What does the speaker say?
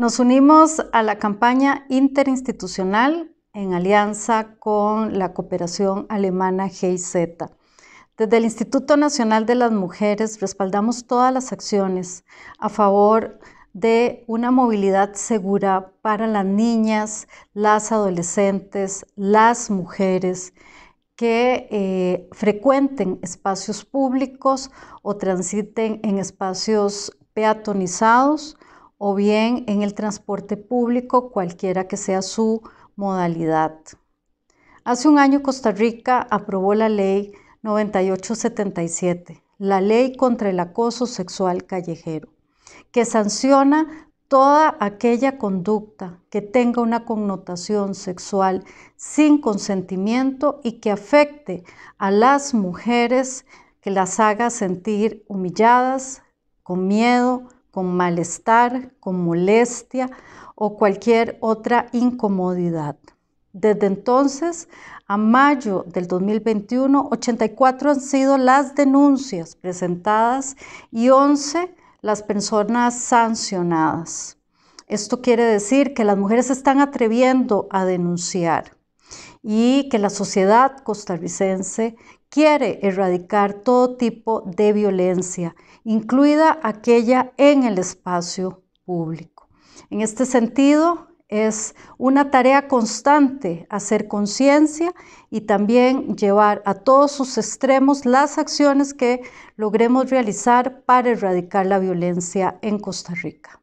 Nos unimos a la campaña interinstitucional en alianza con la cooperación alemana GIZ. Desde el Instituto Nacional de las Mujeres respaldamos todas las acciones a favor de una movilidad segura para las niñas, las adolescentes, las mujeres que eh, frecuenten espacios públicos o transiten en espacios peatonizados o bien en el transporte público, cualquiera que sea su modalidad. Hace un año Costa Rica aprobó la ley 9877, la ley contra el acoso sexual callejero, que sanciona toda aquella conducta que tenga una connotación sexual sin consentimiento y que afecte a las mujeres, que las haga sentir humilladas, con miedo, con malestar, con molestia o cualquier otra incomodidad. Desde entonces a mayo del 2021, 84 han sido las denuncias presentadas y 11 las personas sancionadas. Esto quiere decir que las mujeres se están atreviendo a denunciar y que la sociedad costarricense quiere erradicar todo tipo de violencia, incluida aquella en el espacio público. En este sentido, es una tarea constante hacer conciencia y también llevar a todos sus extremos las acciones que logremos realizar para erradicar la violencia en Costa Rica.